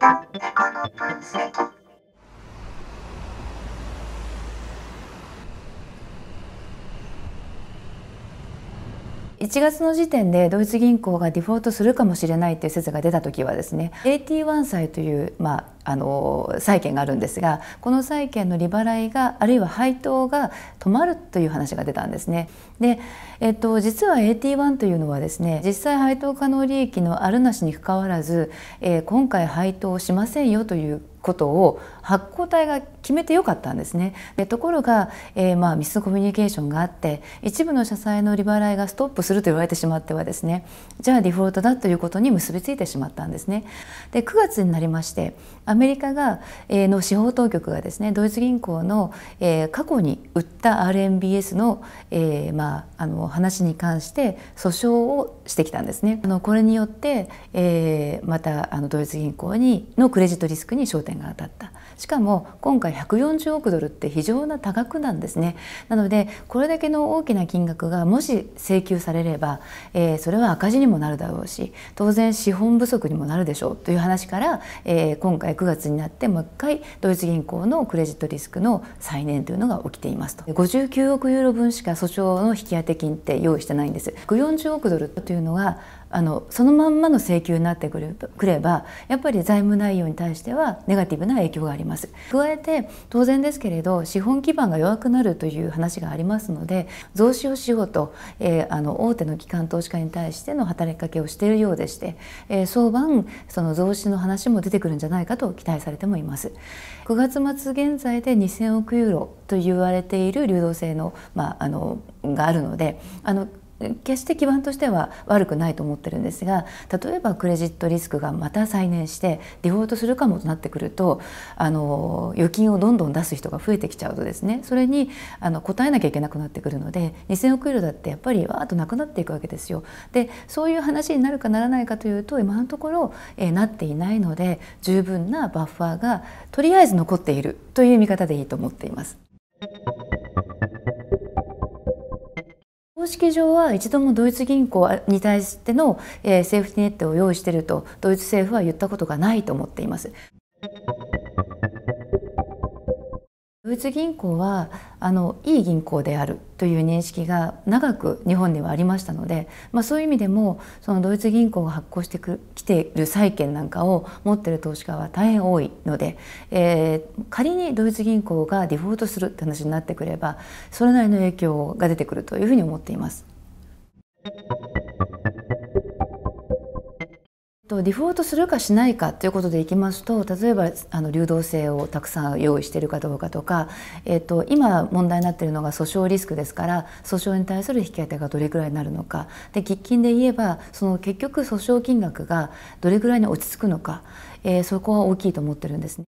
かっの分析1月の時点でドイツ銀行がデフォートするかもしれないっていう説が出た時はですね AT1 債という、まあ、あの債券があるんですがこの債券の利払いがあるいは配当が止まるという話が出たんですね。で、えっと、実は AT1 というのはですね実際配当可能利益のあるなしにかかわらず、えー、今回配当しませんよということを発行体が決めてよかったんですねでところが、えー、まあミスコミュニケーションがあって一部の社債の利払いがストップすると言われてしまってはですねじゃあデフォルトだということに結びついてしまったんですねで9月になりましてアメリカが、えー、の司法当局がですねドイツ銀行の、えー、過去に売った RMBS の、えー、まああの話に関して訴訟をしてきたんですねあのこれによって、えー、またあのドイツ銀行にのクレジットリスクに焦点点が当たったしかも今回140億ドルって非常な多額なんですねなのでこれだけの大きな金額がもし請求されれば、えー、それは赤字にもなるだろうし当然資本不足にもなるでしょうという話から、えー、今回9月になってもう一回ドイツ銀行のクレジットリスクの再燃というのが起きていますと59億ユーロ分しか訴訟の引き当て金って用意してないんです140億ドルというのはあのそのまんまの請求になってくればやっぱり財務内容に対してはネガガティブな影響があります加えて当然ですけれど資本基盤が弱くなるという話がありますので増資をしようと、えー、あの大手の機関投資家に対しての働きかけをしているようでして、えー、早晩その増資の話も出てくるんじゃないかと期待されてもいます9月末現在で2000億ユーロと言われている流動性の,、まあ、あのがあるのであの決して基盤としては悪くないと思ってるんですが例えばクレジットリスクがまた再燃してデフォルトするかもとなってくるとあの預金をどんどん出す人が増えてきちゃうとですねそれにあの応えなきゃいけなくなってくるので2,000億ユーロだってやっぱりわーっとなくなっていくわけですよ。でそういう話になるかならないかというと今のところ、えなっていないので十分なバッファーがとりあえず残っているという見方でいいと思っています。公式上は一度もドイツ銀行に対してのセーフティネットを用意しているとドイツ政府は言ったことがないと思っています。ドイツ銀行はあのいい銀行であるという認識が長く日本ではありましたので、まあ、そういう意味でもそのドイツ銀行が発行してきている債券なんかを持っている投資家は大変多いので、えー、仮にドイツ銀行がデフォルトするって話になってくればそれなりの影響が出てくるというふうに思っています。とデフォルトするかしないかということでいきますと例えばあの流動性をたくさん用意しているかどうかとか、えーと、と今問題になっているのが訴訟リスクですから訴訟に対する引き当てがどれくらいになるのかで喫緊で言えばその結局訴訟金額がどれくらいに落ち着くのか、えー、そこは大きいと思ってるんですね。